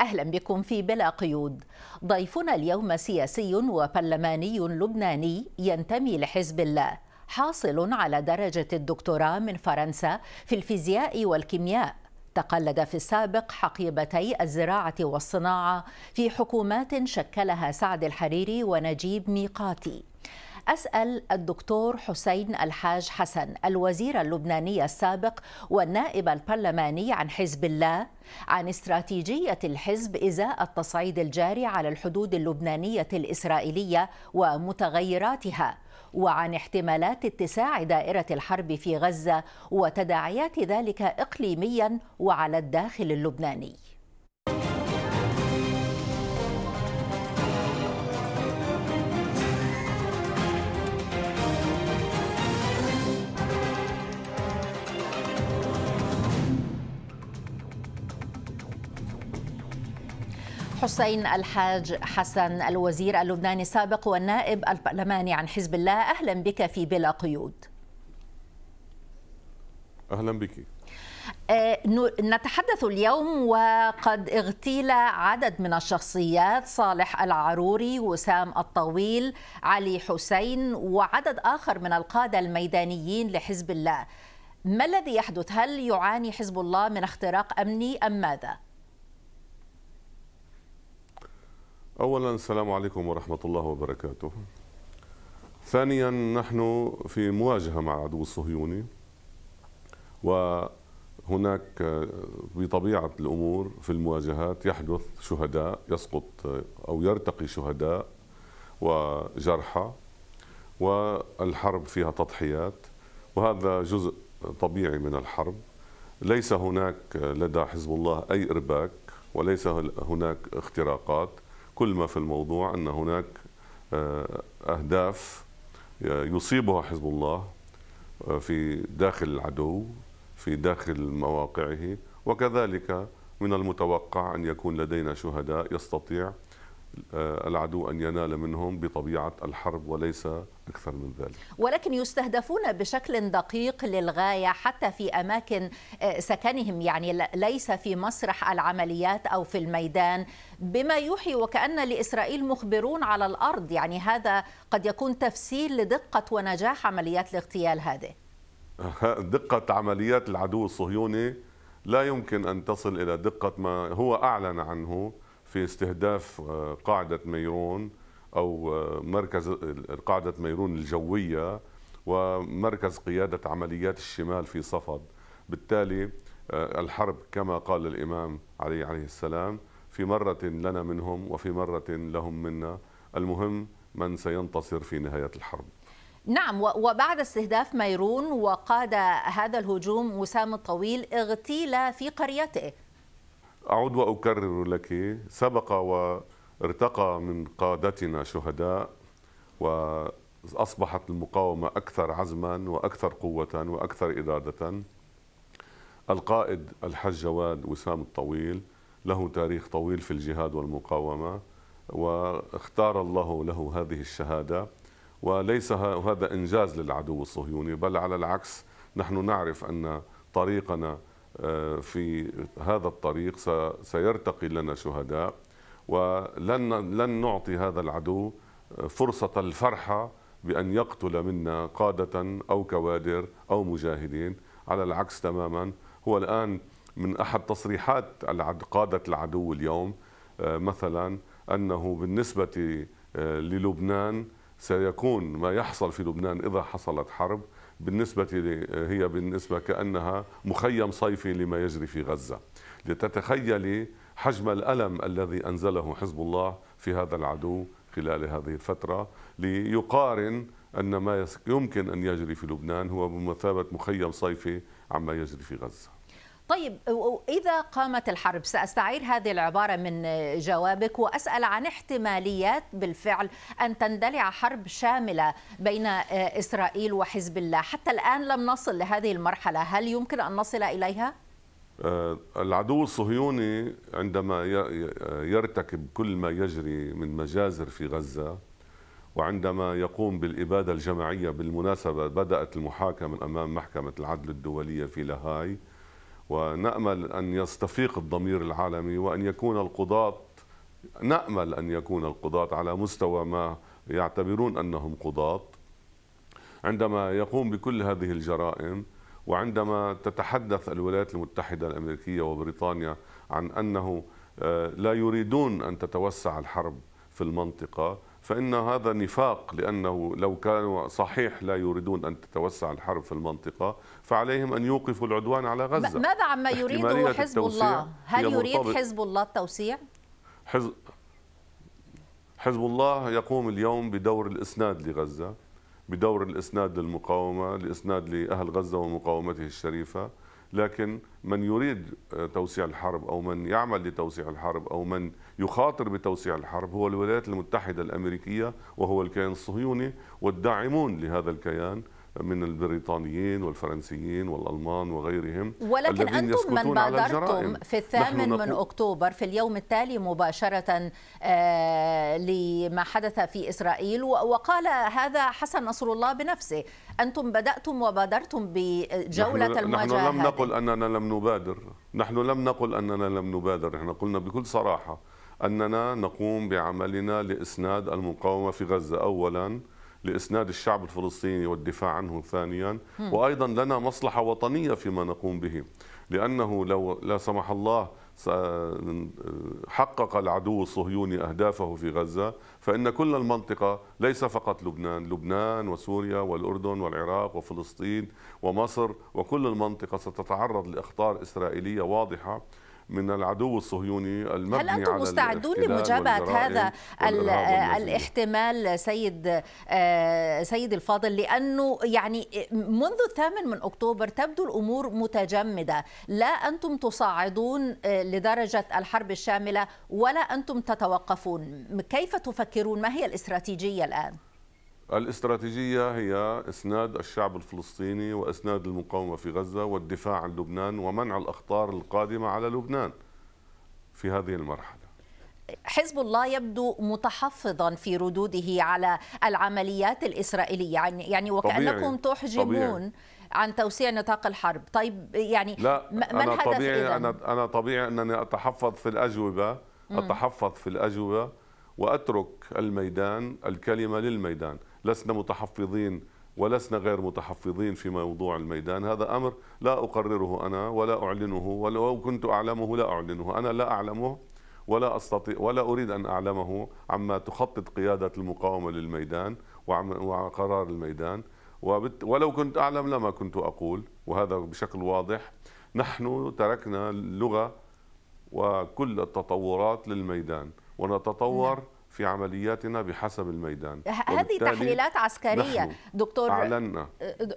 أهلا بكم في بلا قيود ضيفنا اليوم سياسي وبرلماني لبناني ينتمي لحزب الله حاصل على درجة الدكتوراه من فرنسا في الفيزياء والكيمياء تقلد في السابق حقيبتي الزراعة والصناعة في حكومات شكلها سعد الحريري ونجيب ميقاتي أسأل الدكتور حسين الحاج حسن الوزير اللبناني السابق والنائب البرلماني عن حزب الله عن استراتيجية الحزب إزاء التصعيد الجاري على الحدود اللبنانية الإسرائيلية ومتغيراتها وعن احتمالات اتساع دائرة الحرب في غزة وتداعيات ذلك إقليميا وعلى الداخل اللبناني حسين الحاج حسن الوزير اللبناني السابق والنائب البرلماني عن حزب الله أهلا بك في بلا قيود أهلا بك آه، نتحدث اليوم وقد اغتيل عدد من الشخصيات صالح العروري وسام الطويل علي حسين وعدد آخر من القادة الميدانيين لحزب الله ما الذي يحدث هل يعاني حزب الله من اختراق أمني أم ماذا؟ أولا السلام عليكم ورحمة الله وبركاته ثانيا نحن في مواجهة مع عدو الصهيوني وهناك بطبيعة الأمور في المواجهات يحدث شهداء يسقط أو يرتقي شهداء وجرحى والحرب فيها تضحيات وهذا جزء طبيعي من الحرب ليس هناك لدى حزب الله أي إرباك وليس هناك اختراقات كل ما في الموضوع أن هناك آه، أهداف آه، يصيبها حزب الله آه، في داخل العدو في داخل مواقعه وكذلك من المتوقع أن يكون لدينا شهداء يستطيع آه، العدو أن ينال منهم بطبيعة الحرب وليس أكثر من ذلك ولكن يستهدفون بشكل دقيق للغاية حتى في أماكن آه، سكنهم يعني ليس في مسرح العمليات أو في الميدان بما يوحي وكأن لإسرائيل مخبرون على الأرض يعني هذا قد يكون تفسير لدقة ونجاح عمليات الاغتيال هذه دقة عمليات العدو الصهيوني لا يمكن أن تصل إلى دقة ما هو أعلن عنه في استهداف آه، قاعدة ميرون أو آه، مركز آه، قاعدة ميرون الجوية ومركز قيادة عمليات الشمال في صفد بالتالي الحرب كما قال الإمام علي عليه السلام في مرة لنا منهم وفي مرة لهم منا المهم من سينتصر في نهاية الحرب نعم وبعد استهداف ميرون وقاد هذا الهجوم وسام الطويل اغتيل في قريته أعود وأكرر لك سبق وارتقى من قادتنا شهداء وأصبحت المقاومة أكثر عزما وأكثر قوة وأكثر إرادة القائد الحج جواد وسام الطويل له تاريخ طويل في الجهاد والمقاومة واختار الله له هذه الشهادة وليس هذا إنجاز للعدو الصهيوني بل على العكس نحن نعرف أن طريقنا آه، في هذا الطريق سيرتقي لنا شهداء ولن لن نعطي هذا العدو آه، فرصة الفرحة بأن يقتل منا قادة أو كوادر أو مجاهدين على العكس تماما هو الآن من أحد تصريحات قادة العدو اليوم آه، مثلا أنه بالنسبة للبنان سيكون ما يحصل في لبنان إذا حصلت حرب بالنسبة هي بالنسبة كأنها مخيم صيفي لما يجري في غزة لتتخيلي حجم الألم الذي أنزله حزب الله في هذا العدو خلال هذه الفترة ليقارن أن ما يمكن أن يجري في لبنان هو بمثابة مخيم صيفي عما يجري في غزة طيب إذا قامت الحرب سأستعير هذه العبارة من جوابك وأسأل عن احتماليات بالفعل أن تندلع حرب شاملة بين آه، إسرائيل وحزب الله حتى الآن لم نصل لهذه المرحلة هل يمكن أن نصل إليها؟ آه، العدو الصهيوني عندما يرتكب كل ما يجري من مجازر في غزة وعندما يقوم بالإبادة الجماعية بالمناسبة بدأت المحاكمة أمام محكمة العدل الدولية في لاهاي ونأمل أن يستفيق الضمير العالمي وأن يكون القضاة نأمل أن يكون القضاة على مستوى ما يعتبرون أنهم قضاة عندما يقوم بكل هذه الجرائم وعندما تتحدث الولايات المتحدة الأمريكية وبريطانيا عن أنه آه، لا يريدون أن تتوسع الحرب في المنطقة فإن هذا نفاق لأنه لو كانوا صحيح لا يريدون أن تتوسع الحرب في المنطقة فعليهم أن يوقفوا العدوان على غزة ماذا عما يريده حزب الله؟ هل يريد حزب الله التوسيع؟ حزب حزب الله يقوم اليوم بدور الإسناد لغزة بدور الإسناد للمقاومة الإسناد لأهل غزة ومقاومته الشريفة لكن من يريد آه، توسيع الحرب أو من يعمل لتوسيع الحرب أو من يخاطر بتوسيع الحرب هو الولايات المتحدة الأمريكية وهو الكيان الصهيوني والداعمون لهذا الكيان من البريطانيين والفرنسيين والألمان وغيرهم ولكن أنتم من بادرتم في الثامن من أكتوبر في اليوم التالي مباشرة آه، لما حدث في إسرائيل وقال هذا حسن نصر الله بنفسه أنتم بدأتم وبادرتم بجولة نحن المواجهة نحن لم نقل أننا لم نبادر نحن لم نقل أننا لم نبادر نحن قلنا بكل صراحة أننا نقوم بعملنا لإسناد المقاومة في غزة أولاً لإسناد الشعب الفلسطيني والدفاع عنه ثانيا وأيضا لنا مصلحة وطنية فيما نقوم به لأنه لو لا سمح الله حقق العدو الصهيوني أهدافه في غزة فإن كل المنطقة ليس فقط لبنان لبنان وسوريا والأردن والعراق وفلسطين ومصر وكل المنطقة ستتعرض لأخطار إسرائيلية واضحة من العدو الصهيوني المبني هل أنتم مستعدون لمجابهة هذا الاحتمال سيد آه، سيد الفاضل لأنه يعني منذ الثامن من أكتوبر تبدو الأمور متجمدة لا أنتم تصاعدون آه، لدرجة الحرب الشاملة ولا أنتم تتوقفون كيف تفكرون ما هي الاستراتيجية الآن؟ الاستراتيجية هي إسناد الشعب الفلسطيني وإسناد المقاومة في غزة والدفاع عن لبنان ومنع الأخطار القادمة على لبنان في هذه المرحلة حزب الله يبدو متحفظا في ردوده على العمليات الإسرائيلية يعني وكأنكم طبيعي. تحجمون طبيعي. عن توسيع نطاق الحرب طيب يعني لا من أنا هدف طبيعي إذن؟ أنا, أنا طبيعي أنني أتحفظ في الأجوبة أتحفظ في الأجوبة وأترك الميدان الكلمة للميدان لسنا متحفظين ولسنا غير متحفظين في موضوع الميدان هذا أمر لا أقرره أنا ولا أعلنه ولو كنت أعلمه لا أعلنه أنا لا أعلمه ولا أستطيع ولا أريد أن أعلمه عما تخطط قيادة المقاومة للميدان وقرار الميدان ولو كنت أعلم لما كنت أقول وهذا بشكل واضح نحن تركنا اللغة وكل التطورات للميدان ونتطور في عملياتنا بحسب الميدان هذه تحليلات عسكرية دكتور أعلنا.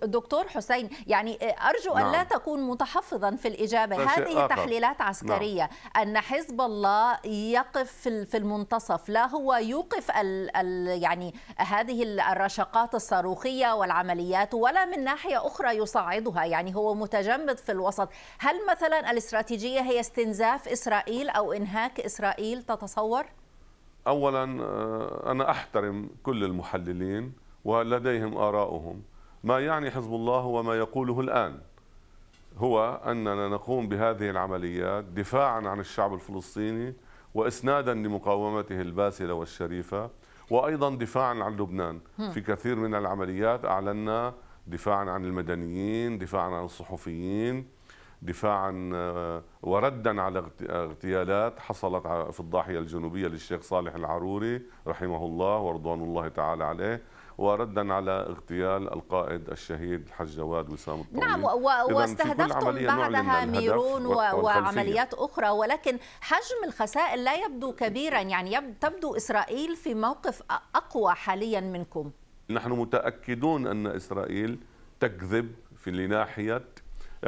دكتور حسين يعني أرجو نعم. أن لا نعم. تكون متحفظا في الإجابة هذه آخر. تحليلات نعم. عسكرية نعم. أن حزب الله يقف في المنتصف لا هو يوقف الـ الـ يعني هذه الرشقات الصاروخية والعمليات ولا من ناحية أخرى يصعدها يعني هو متجمد في الوسط هل مثلا الاستراتيجية هي استنزاف إسرائيل أو إنهاك إسرائيل تتصور؟ اولا آه، انا احترم كل المحللين ولديهم ارائهم ما يعني حزب الله وما يقوله الآن هو أننا نقوم بهذه العمليات دفاعا عن الشعب الفلسطيني وإسنادا لمقاومته الباسلة والشريفة وأيضا دفاعا عن لبنان في كثير من العمليات أعلنا دفاعا عن المدنيين دفاعا عن الصحفيين دفاعا آه، وردا على اغتيالات حصلت في الضاحيه الجنوبيه للشيخ صالح العروري رحمه الله ورضوان الله تعالى عليه وردا على اغتيال القائد الشهيد الحاج جواد وسام الطويل نعم واستهدفتم بعدها ميرون وعمليات اخرى ولكن حجم الخسائر لا يبدو كبيرا يعني تبدو اسرائيل في موقف اقوى حاليا منكم نحن متاكدون ان اسرائيل تكذب في ناحيه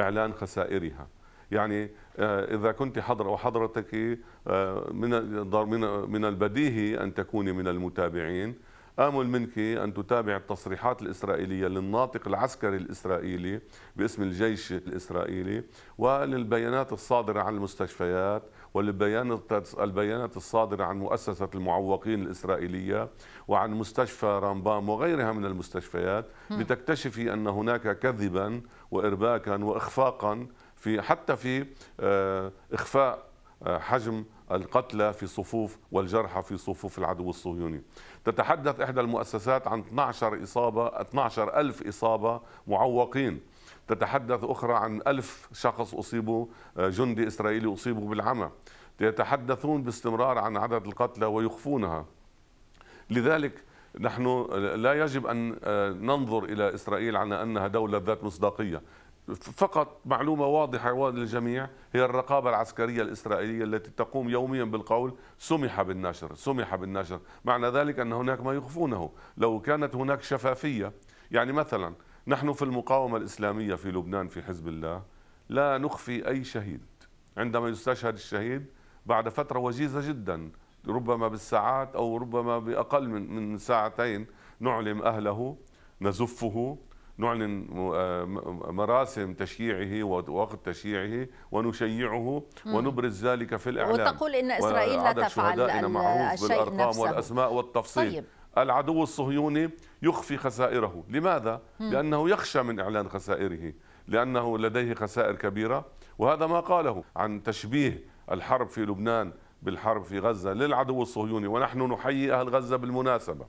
إعلان خسائرها يعني آه، إذا كنت حضر وحضرتك آه، من من البديهي أن تكوني من المتابعين آمل منك أن تتابع التصريحات الإسرائيلية للناطق العسكري الإسرائيلي باسم الجيش الإسرائيلي وللبيانات الصادرة عن المستشفيات والبيانات الصادرة عن مؤسسة المعوقين الإسرائيلية وعن مستشفى رامبام وغيرها من المستشفيات لتكتشفي أن هناك كذبا وإرباكا وإخفاقا في حتى في آه، إخفاء آه، حجم القتلى في صفوف والجرحى في صفوف العدو الصهيوني تتحدث إحدى المؤسسات عن 12 إصابة 12 ألف إصابة معوقين تتحدث أخرى عن ألف شخص أصيبوا آه، جندي إسرائيلي أصيبوا بالعمى يتحدثون باستمرار عن عدد القتلى ويخفونها لذلك نحن آه، لا يجب أن آه، ننظر إلى إسرائيل على أنها دولة ذات مصداقية فقط معلومة واضحة للجميع هي الرقابة العسكرية الإسرائيلية التي تقوم يوميا بالقول سمح بالنشر سمح بالنشر معنى ذلك أن هناك ما يخفونه لو كانت هناك شفافية يعني مثلا نحن في المقاومة الإسلامية في لبنان في حزب الله لا نخفي أي شهيد عندما يستشهد الشهيد بعد فترة وجيزة جدا ربما بالساعات أو ربما بأقل من من ساعتين نعلم أهله نزفه نعلن آه، مراسم تشييعه ووقت تشييعه ونشيعه ونبرز ذلك في الإعلام وتقول إن إسرائيل لا تفعل الشيء نفسه والأسماء والتفصيل طيب. العدو الصهيوني يخفي خسائره لماذا؟ لأنه يخشى من إعلان خسائره لأنه لديه خسائر كبيرة وهذا ما قاله عن تشبيه الحرب في لبنان بالحرب في غزة للعدو الصهيوني ونحن نحيي أهل غزة بالمناسبة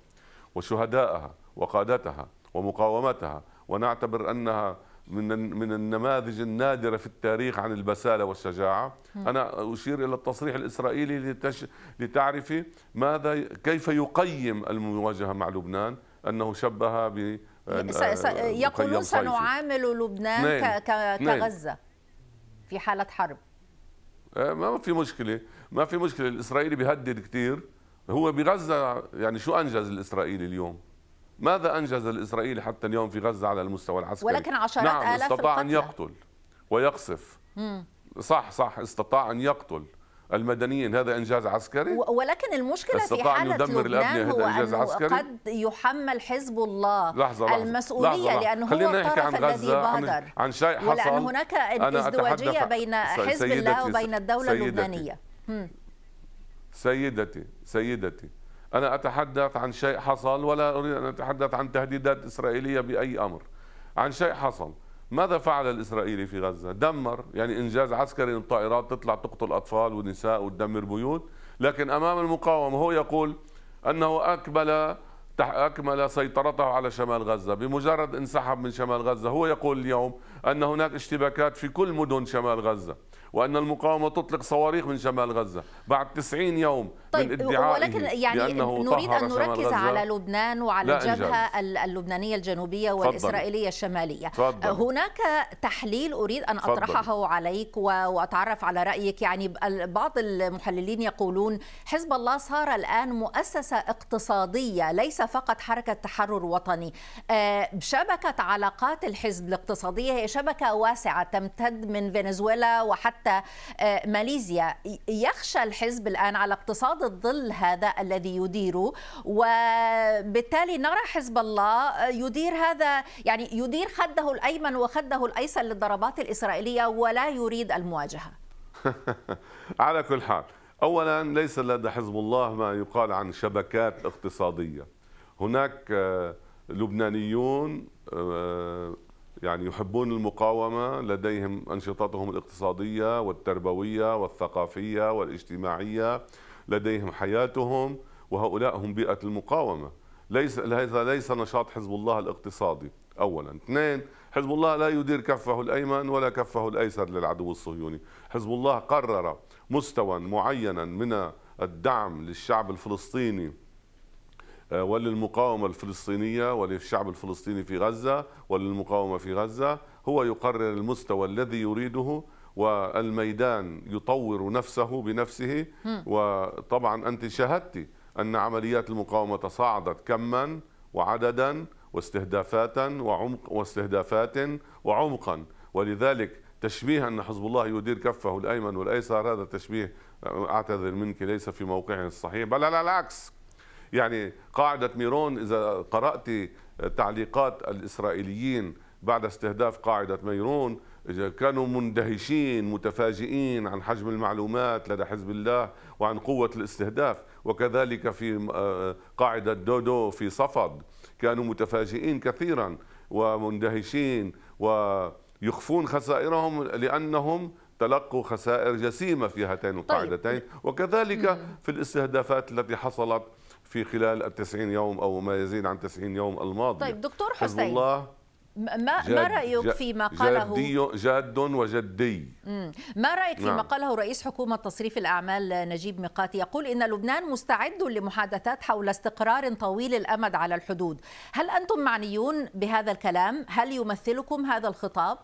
وشهدائها وقادتها ومقاومتها ونعتبر أنها من من النماذج النادره في التاريخ عن البساله والشجاعه انا اشير الى التصريح الاسرائيلي لتش... لتعرفي ماذا كيف يقيم المواجهه مع لبنان انه شبه ب يقولون سنعامل لبنان نين. نعم. ك... نعم. كغزه في حاله حرب آه، ما في مشكله ما في مشكله الاسرائيلي بيهدد كثير هو بغزه يعني شو انجز الاسرائيلي اليوم ماذا أنجز الإسرائيلي حتى اليوم في غزة على المستوى العسكري ولكن عشرات نعم آلاف استطاع القتلى. أن يقتل ويقصف مم. صح صح استطاع أن يقتل المدنيين هذا انجاز عسكري ولكن المشكله في حاله يدمر لبنان هو إنجاز عسكري؟ قد يحمل حزب الله لحظة لحظة المسؤوليه لحظة لحظة. لانه هو الطرف الذي بادر عن شيء حصل ولان هناك ازدواجيه بين حزب الله وبين الدوله سيدتي. اللبنانيه سيدتي سيدتي أنا أتحدث عن شيء حصل ولا أريد أن أتحدث عن تهديدات إسرائيلية بأي أمر عن شيء حصل ماذا فعل الإسرائيلي في غزة؟ دمر يعني إنجاز عسكري الطائرات تطلع تقتل أطفال ونساء وتدمر بيوت لكن أمام المقاومة هو يقول أنه أكمل أكمل سيطرته على شمال غزة بمجرد انسحب من شمال غزة هو يقول اليوم أن هناك اشتباكات في كل مدن شمال غزة وأن المقاومة تطلق صواريخ من شمال غزة بعد 90 يوم طيب من ادعائه ولكن يعني نريد أن نركز على لبنان وعلى الجبهة اللبنانية الجنوبية والإسرائيلية الشمالية فضل. هناك تحليل أريد أن أطرحه فضل. عليك وأتعرف على رأيك يعني بعض المحللين يقولون حزب الله صار الآن مؤسسة اقتصادية ليس فقط حركة تحرر وطني آه، شبكة علاقات الحزب الاقتصادية هي شبكة واسعة تمتد من فنزويلا وحتى حتى آه، ماليزيا يخشى الحزب الآن على اقتصاد الظل هذا الذي يديره وبالتالي نرى حزب الله آه، يدير هذا يعني يدير خده الأيمن وخده الأيسر للضربات الإسرائيلية ولا يريد المواجهة على كل حال اولا ليس لدى حزب الله ما يقال عن شبكات اقتصاديه هناك آه، لبنانيون يعني يحبون المقاومة لديهم أنشطتهم الاقتصادية والتربوية والثقافية والاجتماعية لديهم حياتهم وهؤلاء هم بيئة المقاومة ليس هذا ليس نشاط حزب الله الاقتصادي أولا اثنين حزب الله لا يدير كفه الأيمن ولا كفه الأيسر للعدو الصهيوني حزب الله قرر مستوى معينا من الدعم للشعب الفلسطيني آه، وللمقاومة الفلسطينية وللشعب الفلسطيني في غزة وللمقاومة في غزة هو يقرر المستوى الذي يريده والميدان يطور نفسه بنفسه وطبعا أنت شاهدت أن عمليات المقاومة تصاعدت كما وعددا واستهدافات وعمق واستهدافات وعمقا ولذلك تشبيه أن حزب الله يدير كفه الأيمن والأيسر هذا تشبيه آه، أعتذر منك ليس في موقعه الصحيح بل على العكس يعني قاعدة ميرون إذا قرأت تعليقات الإسرائيليين بعد استهداف قاعدة ميرون كانوا مندهشين متفاجئين عن حجم المعلومات لدى حزب الله وعن قوة الاستهداف وكذلك في آه، قاعدة دودو في صفد كانوا متفاجئين كثيرا ومندهشين ويخفون خسائرهم لأنهم تلقوا خسائر جسيمة في هاتين طيب. القاعدتين طيب. وكذلك في الاستهدافات التي حصلت في خلال ال 90 يوم او ما يزيد عن 90 يوم الماضي طيب دكتور حسين حزب الله ما ما رايك فيما قاله جاد وجدي ما رايك فيما ما نعم. قاله رئيس حكومه تصريف الاعمال نجيب ميقاتي يقول ان لبنان مستعد لمحادثات حول استقرار طويل الامد على الحدود هل انتم معنيون بهذا الكلام هل يمثلكم هذا الخطاب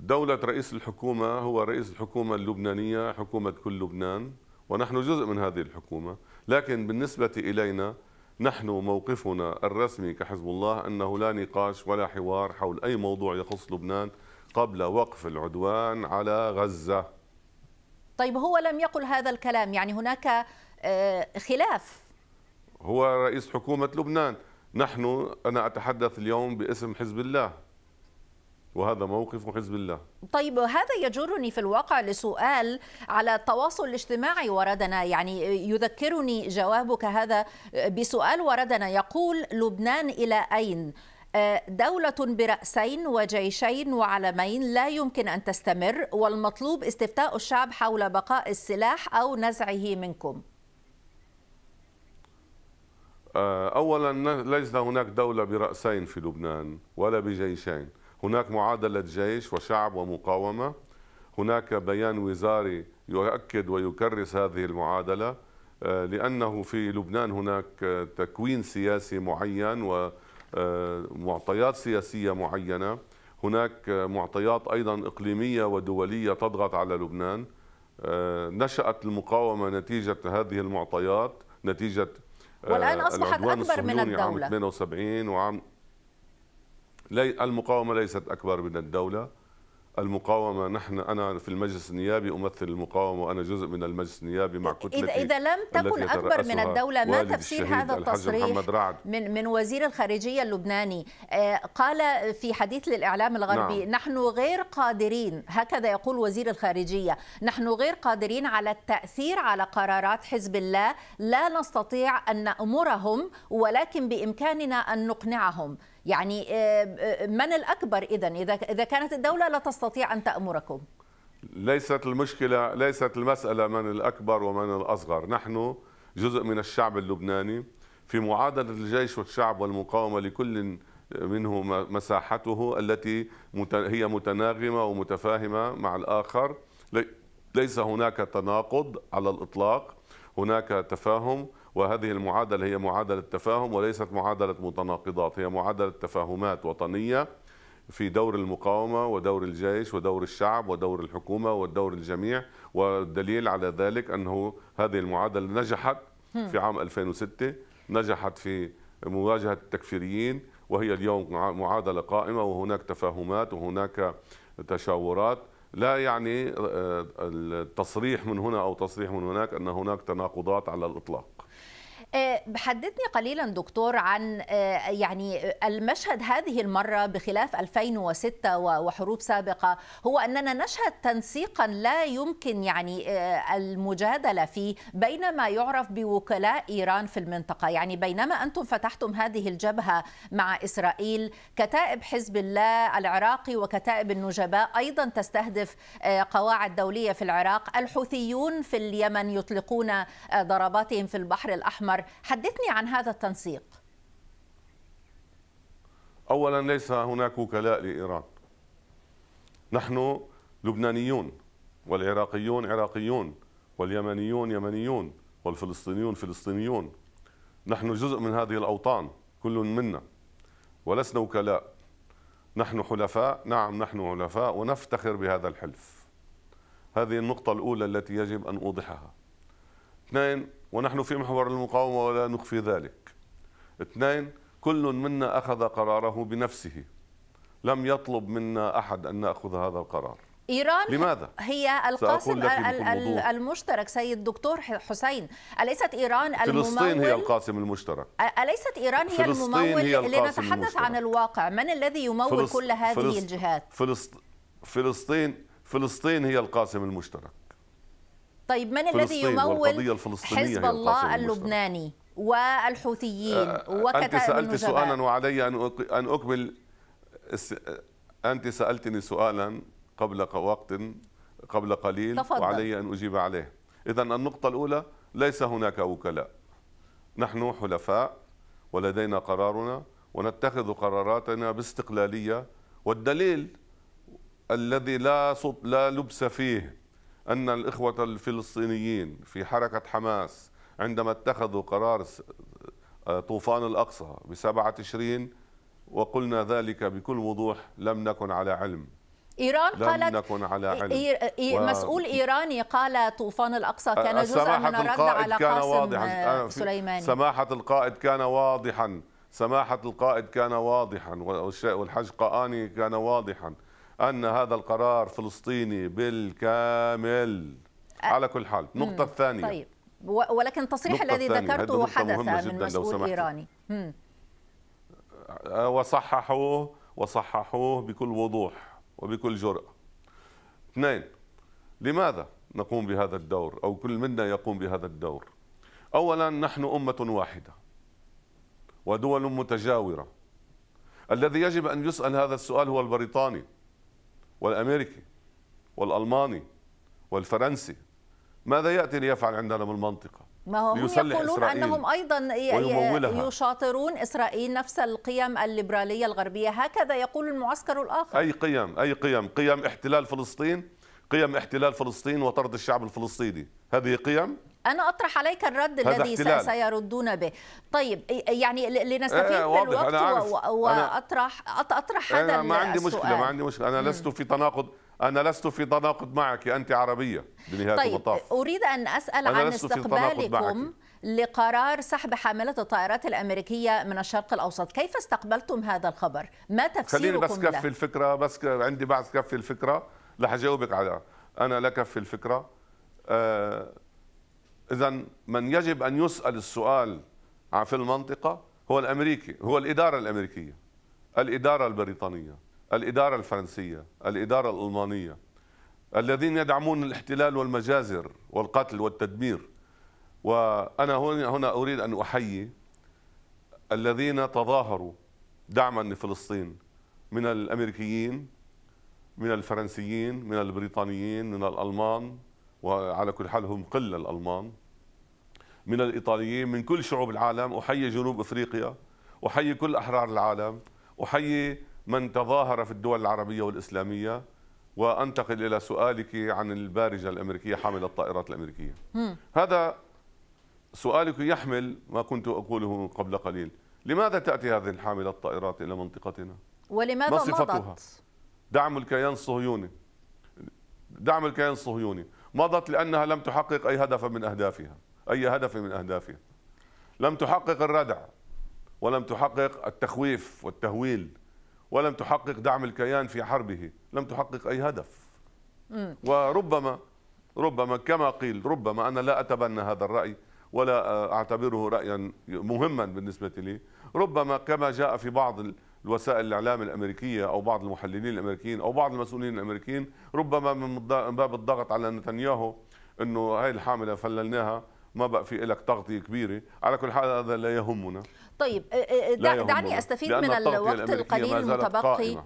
دولة رئيس الحكومة هو رئيس الحكومة اللبنانية حكومة كل لبنان ونحن جزء من هذه الحكومة لكن بالنسبة إلينا نحن موقفنا الرسمي كحزب الله أنه لا نقاش ولا حوار حول أي موضوع يخص لبنان قبل وقف العدوان على غزة طيب هو لم يقل هذا الكلام يعني هناك آه، خلاف هو رئيس حكومة لبنان نحن أنا أتحدث اليوم باسم حزب الله وهذا موقف حزب الله طيب هذا يجرني في الواقع لسؤال على التواصل الاجتماعي وردنا يعني يذكرني جوابك هذا بسؤال وردنا يقول لبنان إلى أين؟ آه، دولة برأسين وجيشين وعلمين لا يمكن أن تستمر والمطلوب استفتاء الشعب حول بقاء السلاح أو نزعه منكم آه، أولا ليس هناك دولة برأسين في لبنان ولا بجيشين هناك معادلة جيش وشعب ومقاومة هناك بيان وزاري يؤكد ويكرس هذه المعادلة آه، لأنه في لبنان هناك آه، تكوين سياسي معين ومعطيات آه، سياسية معينة هناك معطيات أيضا إقليمية ودولية تضغط على لبنان نشأت المقاومة نتيجة هذه المعطيات نتيجة والآن أصبحت أكبر من الدولة عام 78 وعام المقاومه ليست اكبر من الدوله المقاومه نحن انا في المجلس النيابي امثل المقاومه وانا جزء من المجلس النيابي مع كتله اذا اذا لم تكن اكبر من الدوله ما تفسير هذا التصريح من من وزير الخارجيه اللبناني آه، قال في حديث للاعلام الغربي نعم. نحن غير قادرين هكذا يقول وزير الخارجيه نحن غير قادرين على التاثير على قرارات حزب الله لا نستطيع ان نامرهم ولكن بامكاننا ان نقنعهم يعني آه، آه، من الأكبر إذا إذا كانت الدولة لا تستطيع أن تأمركم ليست المشكلة ليست المسألة من الأكبر ومن الأصغر نحن جزء من الشعب اللبناني في معادلة الجيش والشعب والمقاومة لكل منه مساحته التي هي متناغمة ومتفاهمة مع الآخر ليس هناك تناقض على الإطلاق هناك تفاهم وهذه المعادلة هي معادلة تفاهم وليست معادلة متناقضات هي معادلة تفاهمات وطنية في دور المقاومة ودور الجيش ودور الشعب ودور الحكومة ودور الجميع والدليل على ذلك أنه هذه المعادلة نجحت في عام 2006 نجحت في مواجهة التكفيريين وهي اليوم معادلة قائمة وهناك تفاهمات وهناك تشاورات لا يعني آه، التصريح من هنا أو تصريح من هناك أن هناك تناقضات على الإطلاق آه، حدثني قليلا دكتور عن آه، يعني المشهد هذه المرة بخلاف 2006 وحروب سابقة هو أننا نشهد تنسيقا لا يمكن يعني آه، المجادلة فيه بين ما يعرف بوكلاء إيران في المنطقة يعني بينما أنتم فتحتم هذه الجبهة مع إسرائيل كتائب حزب الله العراقي وكتائب النجباء أيضا تستهدف قواعد دولية في العراق الحوثيون في اليمن يطلقون ضرباتهم في البحر الأحمر الأنهار حدثني عن هذا التنسيق أولا ليس هناك وكلاء لإيران نحن لبنانيون والعراقيون عراقيون واليمنيون يمنيون والفلسطينيون فلسطينيون نحن جزء من هذه الأوطان كل منا ولسنا وكلاء نحن حلفاء نعم نحن حلفاء ونفتخر بهذا الحلف هذه النقطة الأولى التي يجب أن أوضحها اثنين ونحن في محور المقاومة ولا نخفي ذلك اثنين كل منا أخذ قراره بنفسه لم يطلب منا أحد أن نأخذ هذا القرار إيران لماذا؟ هي القاسم المشترك سيد الدكتور حسين أليست إيران الممول فلسطين هي القاسم المشترك أليست إيران هي الممول هي لنتحدث المشترك. عن الواقع من الذي يمول فلس... كل هذه فلس... الجهات؟ فلسط... فلسطين فلسطين هي القاسم المشترك طيب من الذي يمول حزب الله اللبناني والحوثيين آه، وكتائب أنت سألت سؤالا وعلي أن أكمل أنت سألتني سؤالا قبل وقت قبل قليل تفضل. وعلي أن أجيب عليه إذا النقطة الأولى ليس هناك وكلاء نحن حلفاء ولدينا قرارنا ونتخذ قراراتنا باستقلالية والدليل الذي لا, لا لبس فيه أن الإخوة الفلسطينيين في حركة حماس عندما اتخذوا قرار طوفان الأقصى بسبعة تشرين وقلنا ذلك بكل وضوح لم نكن على علم إيران لم قالت نكن على علم إي و... مسؤول إيراني قال طوفان الأقصى كان جزءا من الرد على كان قاسم واضحاً. سليماني سماحة القائد كان واضحا سماحة القائد كان واضحا والحج قاني كان واضحا ان هذا القرار فلسطيني بالكامل على كل حال النقطه الثانيه طيب ولكن التصريح الذي ذكرته حدث من مسؤول ايراني وصححوه وصححوه بكل وضوح وبكل جرأة اثنين لماذا نقوم بهذا الدور أو كل منا يقوم بهذا الدور أولا نحن أمة واحدة ودول متجاورة الذي يجب أن يسأل هذا السؤال هو البريطاني والأمريكي والألماني والفرنسي ماذا يأتي ليفعل عندنا بالمنطقة ما هو هم يقولون إسرائيل أنهم أيضا ويمولها. يشاطرون إسرائيل نفس القيم الليبرالية الغربية هكذا يقول المعسكر الآخر أي قيم أي قيم قيم احتلال فلسطين قيم احتلال فلسطين وطرد الشعب الفلسطيني هذه قيم أنا أطرح عليك الرد الذي احتلال. سيردون به طيب يعني لنستفيد من إيه، إيه، الوقت أنا وأطرح أطرح هذا السؤال ما عندي مشكلة ما عندي مشكلة أنا لست في تناقض أنا لست في تناقض معك أنت عربية بنهاية طيب المطاف أريد أن أسأل عن استقبالكم لقرار سحب حاملة الطائرات الأمريكية من الشرق الأوسط كيف استقبلتم هذا الخبر؟ ما تفسيركم خليني بس كفي الفكرة بس عندي بعض كفي الفكرة رح أجاوبك على أنا لا كفي الفكرة آه اذا من يجب ان يسال السؤال في المنطقه هو الامريكي هو الاداره الامريكيه الاداره البريطانيه الاداره الفرنسيه الاداره الالمانيه الذين يدعمون الاحتلال والمجازر والقتل والتدمير وانا هنا هنا اريد ان احيي الذين تظاهروا دعما لفلسطين من الامريكيين من الفرنسيين من البريطانيين من الالمان وعلى كل حال هم قلة الألمان من الإيطاليين من كل شعوب العالم أحيي جنوب أفريقيا أحيي كل أحرار العالم أحيي من تظاهر في الدول العربية والإسلامية وأنتقل إلى سؤالك عن البارجة الأمريكية حامل الطائرات الأمريكية هذا سؤالك يحمل ما كنت أقوله قبل قليل لماذا تأتي هذه الحاملة الطائرات إلى منطقتنا؟ ولماذا ما صفتها؟ مضت؟ دعم الكيان الصهيوني دعم الكيان الصهيوني مضت لانها لم تحقق اي هدف من اهدافها اي هدف من اهدافها لم تحقق الردع ولم تحقق التخويف والتهويل ولم تحقق دعم الكيان في حربه لم تحقق اي هدف وربما ربما كما قيل ربما انا لا اتبنى هذا الراي ولا اعتبره رايا مهما بالنسبه لي ربما كما جاء في بعض الوسائل الاعلام الامريكيه او بعض المحللين الامريكيين او بعض المسؤولين الامريكيين ربما من باب الضغط على نتنياهو انه هاي الحامله فللناها ما بقى في لك تغطيه كبيره على كل حال هذا لا يهمنا طيب دعني استفيد من الوقت القليل المتبقي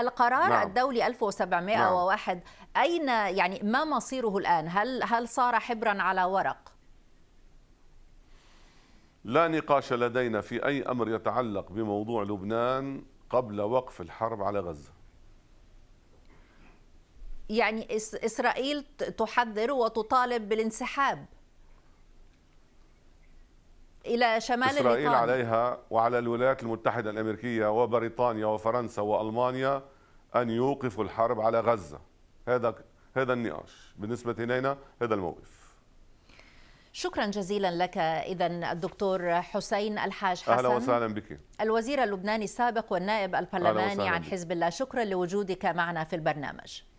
القرار نعم. الدولي 1701 نعم. اين يعني ما مصيره الان هل هل صار حبرا على ورق لا نقاش لدينا في أي أمر يتعلق بموضوع لبنان قبل وقف الحرب على غزة يعني إسرائيل تحذر وتطالب بالانسحاب إلى شمال إسرائيل بريطانيا. عليها وعلى الولايات المتحدة الأمريكية وبريطانيا وفرنسا وألمانيا أن يوقفوا الحرب على غزة هذا هذا النقاش بالنسبة إلينا هذا الموقف شكرا جزيلا لك اذا الدكتور حسين الحاج حسن اهلا وسهلا بك الوزير اللبناني السابق والنائب البرلماني عن حزب الله شكرا لوجودك معنا في البرنامج